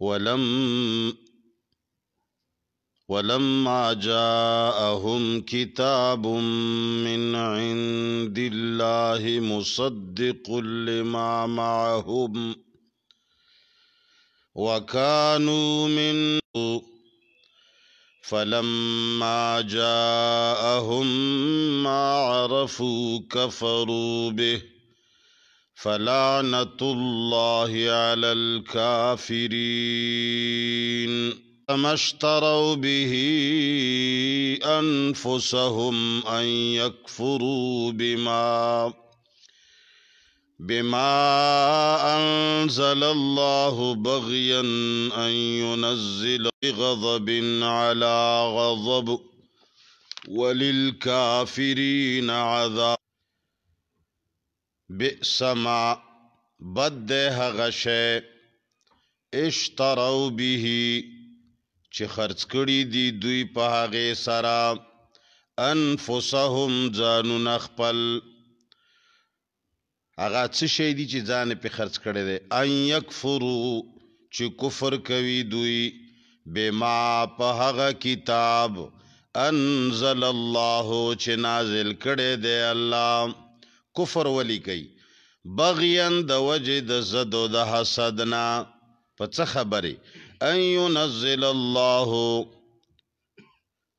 ولم ولما جاءهم كتاب من عند الله مصدق لما معهم وكانوا من فلما جاءهم ما عرفوا كفروا به فلعنة الله على الكافرين فما اشتروا به أنفسهم أن يكفروا بما بما أنزل الله بغيا أن ينزل بغضب على غضب وللكافرين عذاب بسما بد ده غشه اشترو به چې خرڅ کړي دي دوی په هغه سره انفسهم ځانون خپل هغه څه شي دي چې ځان په خرڅ کړي دي ان یکفرو چې کفر کوي دوی بما په هغه کتاب انزل الله چې نازل کړي دي الله کفر ولی کوي بغیان د وجه د زد او د حسدنا په څه خبره ان ينزل الله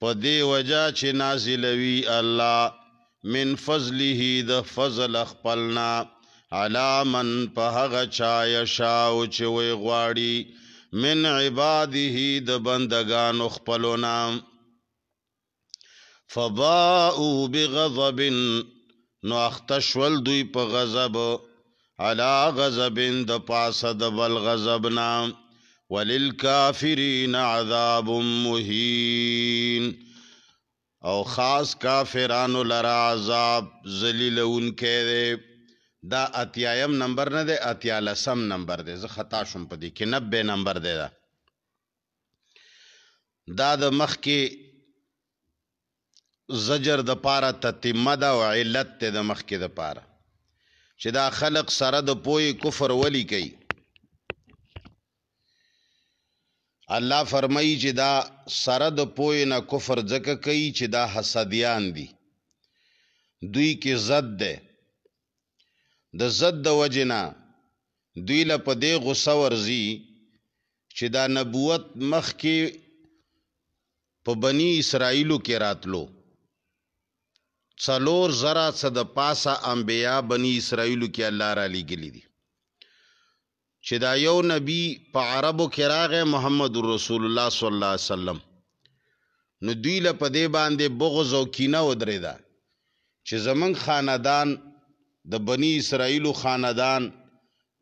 په دې وجه چې نازلوي الله من فضله د فضل خپلنا علامن په هغه چا یشاو چې وی غواړي من عباده د بندگانو خپلونا فباءوا بغضب نو اختشول دوی په غضب علا غضب د پاسه د بل غضب نام وللکافرین عذاب مهین او خاص کافرانو لرا عذاب ذلیلون کړي دا اتیایم نمبر نه دی اتیا لسم نمبر دی زه خطا شوم په دې کې 90 نمبر دی دا دا د مخ کې زجر د پاره تتمه ده او علت ته د مخ کې د پاره چې دا خلق سره د پوي کفر ولي کوي الله فرمایي چې دا سره د پوی نه کفر ځکه کوي چې دا حسدیان دي دوی کې زد ده د زد د وجنا دوی له په دې غوسه ورزي چې دا نبوت مخ کې په بنی اسرائیلو کې راتلو څلور زره څه د پاسه انبیا بنی اسرائیل کې الله را لګلی دي چې دا یو نبی په عربو کې راغې محمد رسول الله صلی الله علیه وسلم نو دوی له پدې باندې بغض او کینه ودرېدا چې زمنګ خاندان د بنی اسرائیل خاندان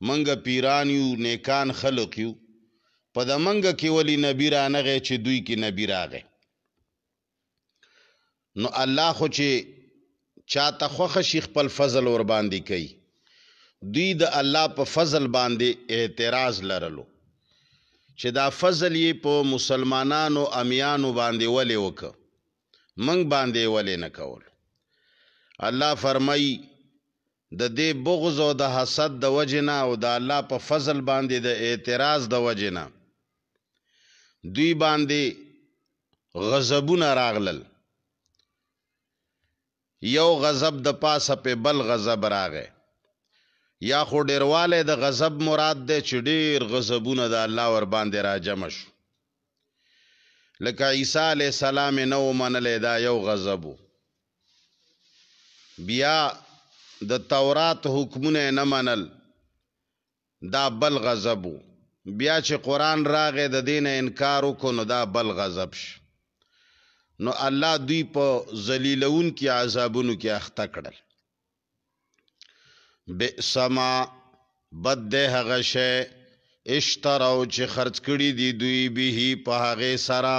منګ پیران یو نیکان خلق یو په د منګ کې ولی نبی رانغه چې دوی کې نبی راغې نو الله خو چې چا ته خوخه شي خپل فضل ور باندې کوي دوی د الله په فضل باندې اعتراض لرلو چې دا فضل یې په مسلمانانو امیانو باندې ولې وک منګ باندې ولې نه کول الله فرمای د دې بغض او د حسد د وجنا او د الله په فضل باندې د اعتراض د وجنا دوی باندې غضبونه راغلل یو غضب د پاسه په بل غضب راغې یا خو ډیرواله د غضب مراد ده چې ډیر غضبونه د الله ور باندې را جمع شو لکه عیسی علی السلام نو منلې دا یو غضب بیا د تورات حکمونه نه منل دا بل غضب بیا چې قران راغې د دین انکار وکړو دا بل غضب شو نو الله دوی په ذلیلون کې عذابونو کې اخته کړل بئسما بد ده هغه شی اشتراو چې خرج کړي دي دوی به په هغه سره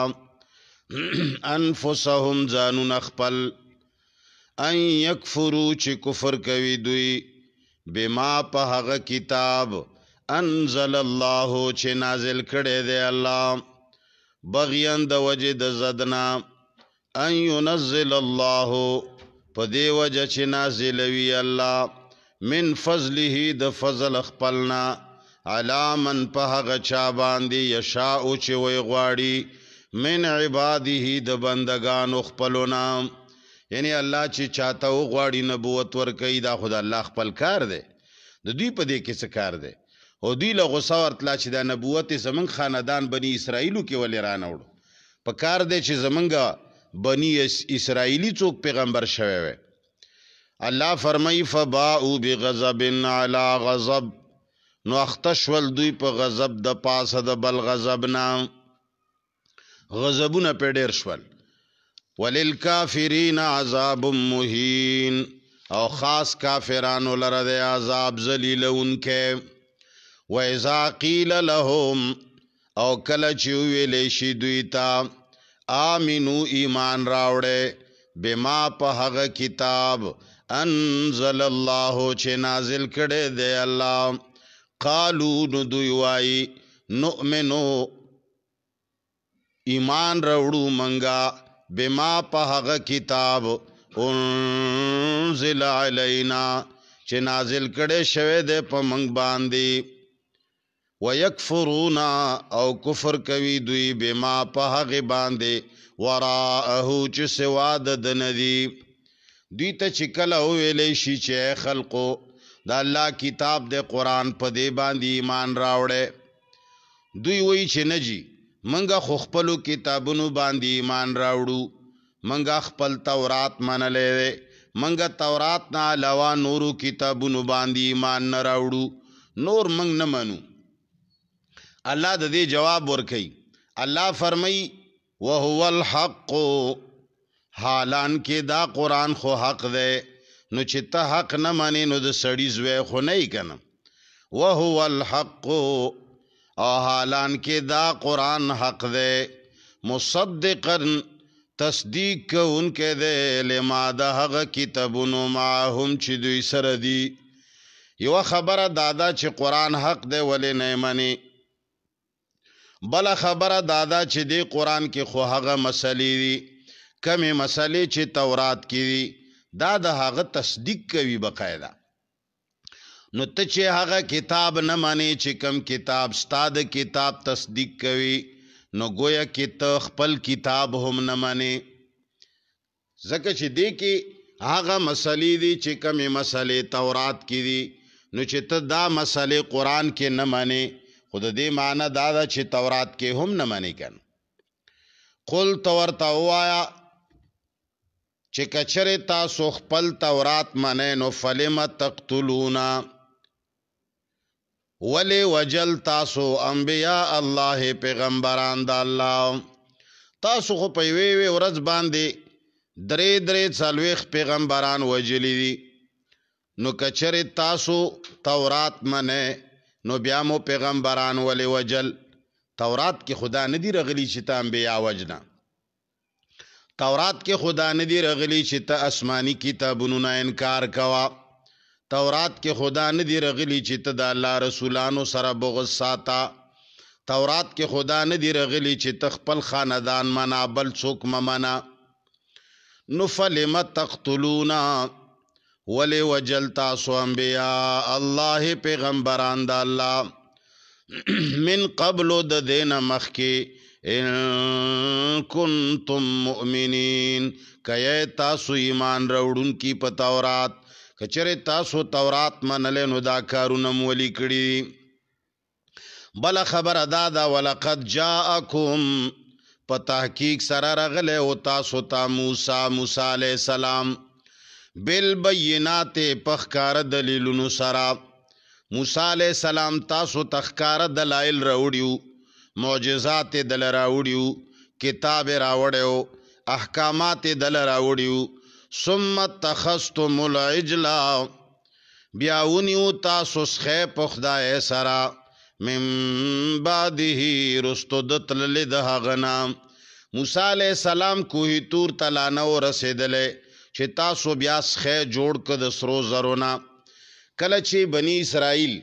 انفسهم ځانون خپل ان یکفرو چې کفر کوي دوی بما په هغه کتاب انزل الله چې نازل کړي دی الله بغیان د وجه د زدنا ان ينزل الله په دی وجه چې نازلوي الله من فضله د فضل خپلنا علامن په هغه چا باندې یشاء چې وی غواړي من عباده د بندگانو خپلونا یعنی الله چې چاته غواړي نبوت ور کوي دا خدای الله خپل کار دی د دوی په دې کې څه کار دی او دوی له غوسه ورتلا چې دا نبوت زمنګ خاندان بنی اسرائیلو کې ولې رانه وړو په کار دی چې زمنګ بنی اسرائیلی څوک پیغمبر شوی وي الله فرمای فباء بغضب علی غضب نو اختشول دوی په غضب د پاسه د بل غضب نام غضبونه په ډیر شول وللکافرین عذاب مهین او خاص کافرانو لره د عذاب ذلیل اونکه و اذا قیل لهم او کله چې ویلې شي دوی ته آمینو ایمان راوړې بما په هغه کتاب انزل الله چې نازل کړي دی الله قالو نو دوی وای نؤمنو ایمان راوړو منګه بما په هغه کتاب انزل علینا چې نازل کړي شوه دی په منګ باندې ويكفرون او کفر کوي دوی بما په هغه باندې وراءه چې سوا د ندی دوی ته چې کله ویلې شي چې خلقو د الله کتاب د قران په دی باندې ایمان راوړې دوی وایي چې نجی منګه خو خپل کتابونو باندې ایمان راوړو منګه خپل تورات منلې منګه تورات نه علاوه نورو کتابونو باندې ایمان نه راوړو نور منګ نه منو الله د دې جواب ورکي الله فرمای وهو الحق حالان کې دا قران خو حق دی نو چې ته حق نه مانی نو د سړی زوی خو نه یې کنه وهو الحق او حالان کې دا قران حق دی مصدقا تصدیق کوونکې دی لما د هغه کتابونو معهم چې دوی سره دی یو خبره دادا چې قران حق دی ولې نه مانی بل خبره دادا چې دی قران کې خو هغه مسلې دي کمی مسلې چې تورات کې دي دا د هغه تصدیق کوي بقاعده نو ته چې هغه کتاب نه مانی چې کم کتاب ستاد کتاب تصدیق کوي نو گویا کې ته خپل کتاب هم نه مانی ځکه چې دی کې هغه مسلې دي چې کمی مسلې تورات کې دي نو چې ته دا مسلې قران کې نه مانی خود دې معنی دا ده چې تورات کې هم نه مانی کن قل تورتا وایا چې کچره تاسو خپل تورات منئ نو فلم تقتلونا ولی وجل تاسو انبیاء الله پیغمبران د الله تاسو خو په وی وی ورځ باندې درې درې څلويخ پیغمبران وجلی دي نو کچره تاسو تورات منئ نو بیا مو پیغمبران ولې وجل تورات کې خدا نه دی رغلی چې تام بیا وجنا تورات کې خدا نه دی رغلی چې ته آسماني کتابونو نه انکار کوا تورات کې خدا نه دی رغلی چې ته د الله رسولانو سره بغض ساته تورات کې خدا نه دی رغلی چې ته خپل خاندان منا بل څوک ممنا نفلم تقتلونا ولی وجل تاسو انبیاء الله پیغمبران د الله من قبل د دین مخکی ان کنتم مؤمنین کای تاسو ایمان راوړون کی په تورات کچره تاسو تورات منل نو دا کارونه مولی کړی بل خبر ادا دا ولقد جاءکم په تحقیق سره راغله او تاسو ته موسی موسی علی السلام بالبینات پخکار دلیلونو سرا موسی علیہ السلام تاسو تخکار دلائل راوړیو معجزات دل راوړیو کتاب راوړیو احکامات دل راوړیو ثم تخستم العجلا بیاونیو تاسو سخه پخدای سرا من بعده رستو دتل لده غنا موسی علیہ السلام کوه تور تلانو رسیدله چې تاسو بیا ښه جوړ کړ د سرو زرونا کله چې بنی اسرائیل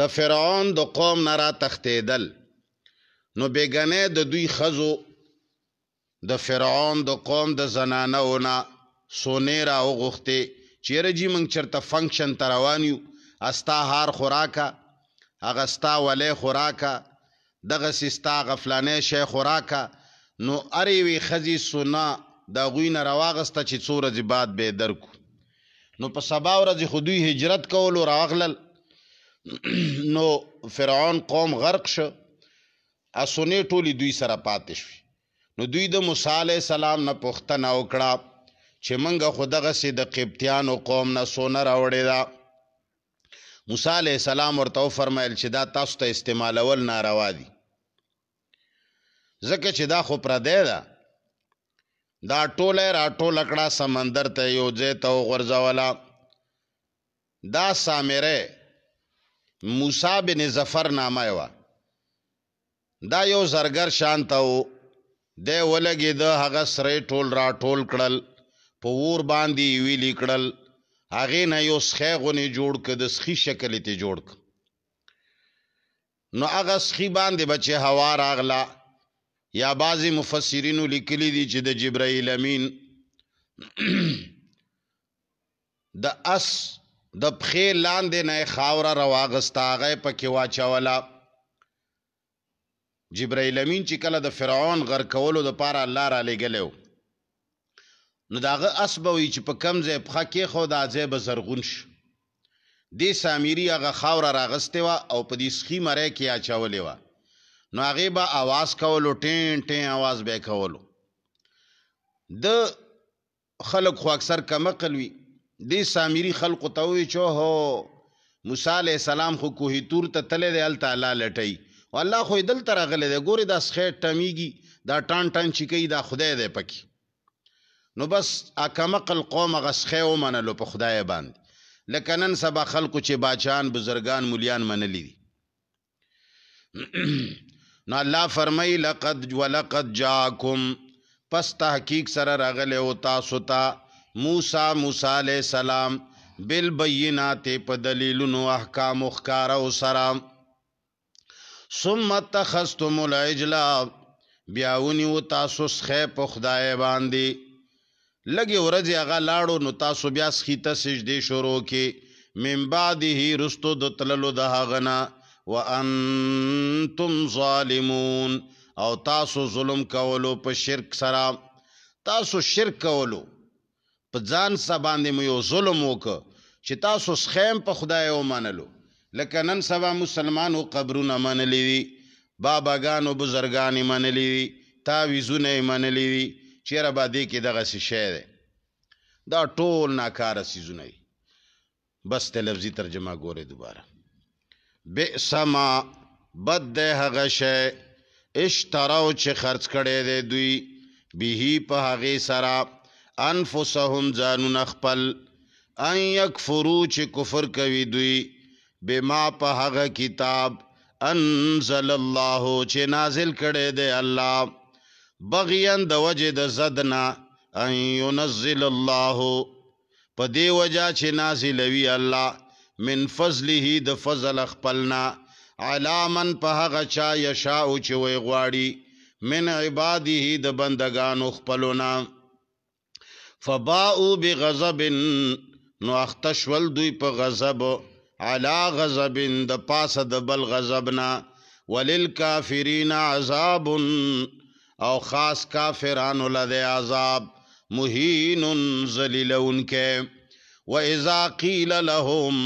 د فرعون د قوم نه را تختیدل نو بیگانه د دوی خزو د فرعون د قوم د زنانه ونا سونه را وغخته چیرې جی مونږ چرته فنکشن تروانیو استا هار خوراکا اغستا ولې خوراکا دغه سستا غفلانه شیخ خوراکا نو اریوی خزی سنا دا غوی نه راواغسته چې څو ورځې بعد به درکو نو په سبا ورځې خودی هجرت کول او راغلل نو فرعون قوم غرق شو اسونه ټولی دوی سره پاتې شو نو دوی د موسی علی السلام نه پوښتنه وکړه چې منګه خودغه سي د قبطیانو قوم نه سونه راوړی دا موسی علی السلام ورته فرمایل چې دا تاسو ته استعمالول ناروا دي ځکه چې دا خو پردې ده دا ټوله راټول کړه سمندر ته یو ځای ته غرزولا دا سامره موسی بن ظفر نامه و دا یو زرګر شان ته و د ولګي د هغه سره ټول راټول کړل په ور باندې وی لیکړل هغه نه یو سخه غونی جوړ کړ د سخی شکل ته جوړ نو هغه سخی باندې بچي هوا راغله یا بعضی مفسرینو لیکلی دي چې د جبرائیل امین د اس د پخې لاندې نه خاور رواغستا غې پکې واچولا جبرائیل امین چې کله د فرعون غر کولو د پاره الله را لګلو نو داغه اس به وي چې په کم ځای پخا کې خو د ځای به زرغون شي دې سامری هغه خاور راغستې وا او په دې سخی مړې کې اچولې وا نو هغه به आवाज کولو ټین ټین आवाज به کولو د خلق خو اکثر کمقل وی د سامری خلق ته وی چو هو موسی علی السلام خو کوه تور ته تله د ال تعالی لټی او الله خو دل تر غلې د ګوري د سخې ټمیږي دا ټان ټان چکی دا خدای دې پکی نو بس اکمقل قوم غسخې او منلو په خدای باندې لکنن سبا خلق چې باچان بزرگان مليان منلی دي نو الله فرمای لقد ولقد جاءکم پس تحقیق سره راغله او تاسو ته موسی موسی علی السلام بالبینات په دلیلونو احکام وخاره او سره ثم تخستم العجل بیاونی او تاسو ښه په خدای باندې لګي ورځي هغه لاړو نو تاسو بیا سخیته سجدي شروع کې من بعده رستو د تللو د هاغنا وانتم ظالمون او تاسو ظلم کولو په شرک سره تاسو شرک کولو په ځان سباندې مو یو ظلم وک چې تاسو سخیم په خدای او منلو لکه نن سبا مسلمانو قبرونه منلی وي باباګانو بزرګانی منلی وي تعویزونه منلی وي چیرې باندې کې دغه څه شی دی دا ټول ناکاره سيزونه بس تلفظي ترجمه ګوره دوباره بئسما بد ده هغه شی اشتراو چې خرڅ کړي دي دوی به په هغه سره انفسهم ځانون خپل ان یکفرو چې کفر کوي دوی بما په هغه کتاب انزل الله چې نازل کړي دی الله بغیان د وجه د زدنا ان ينزل الله په دی وجه چې نازل وی الله من فضله د فضل خپلنا علامن په هغه چا یشاء چې وی غواړي من عباده د بندگانو خپلونا فباءوا بغضب نو اختشول دوی په غضب علا غضب د پاسه د بل غضبنا وللکافرین عذاب او خاص کافرانو لده عذاب مهین ذلیلون کې واذا قيل لهم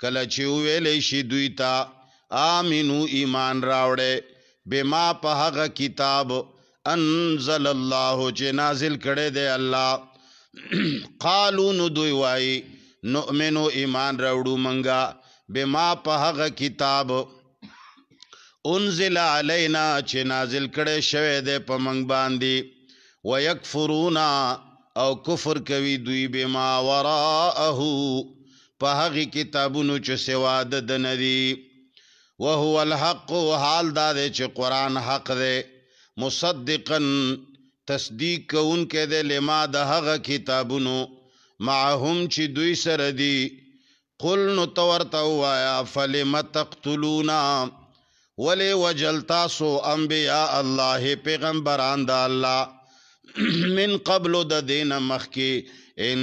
کله چې ویلې شي دوی ته امنو ایمان راوړې بما په هغه کتاب انزل الله چې نازل کړي دی الله قالو نو دوی وای نؤمنو ایمان راوړو منګه بما په هغه کتاب انزل علینا چې نازل کړي شوی دی په منګ باندې ويکفرونا او کفر کوي دوی بما وراءه په هغه کتابونو چې سوا د ندی وهو الحق حال دا دی چې قران حق دی مصدقا تصدیق کون کې دی لما د هغه کتابونو معهم چې دوی سره دی قل نو تورته وایا فلم تقتلونا ولی وجل تاسو انبیاء الله پیغمبران د الله من قبل د دین مخکی ان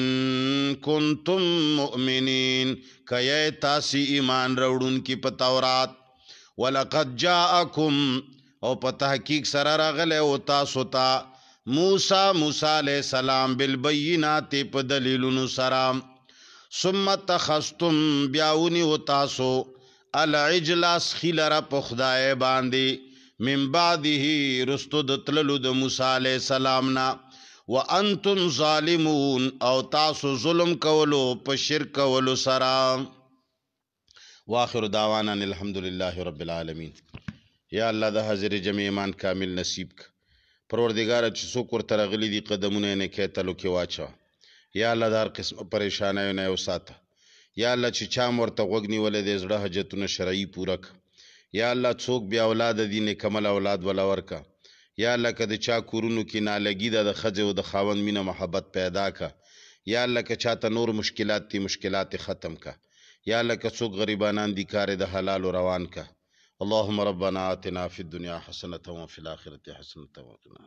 کنتم مؤمنین کای تاسو ایمان راوړون کی په تورات ولقد جاءکم او په تحقیق سره راغله او تاسو ته موسی موسی علیہ السلام بالبینات په دلیلونو سره ثم تخستم بیاونی او تاسو العجل اسخیل را په خدای باندې من بعده رستو د تللو د موسی علیہ السلام نه وانتم ظالمون او تاسو ظلم کولو په شرک کولو سره واخر دعوانا الحمدلله رب العالمین یا الله د حاضر جمع ایمان کامل نصیب ک پروردگار چې څوک ورته غلي دي قدمونه نه کې تلو کې واچو یا الله دار قسم پریشانای نه اوساته یا الله چې چا مرته غوګنی ولې د زړه حاجتونه شرعي پوره ک یا الله څوک بیا اولاد دي نه کمل اولاد ولا ورکا یا الله که د چا کورونو کې نالګي ده د خځې او د خاوند مینه محبت پیدا کا یا الله که چاته نور مشکلات دي مشکلات ختم کا یا الله که څوک غریبانان دي کار د حلال او روان کا اللهم ربنا آتنا فی الدنیا حسنه وفي الاخره حسنه وقنا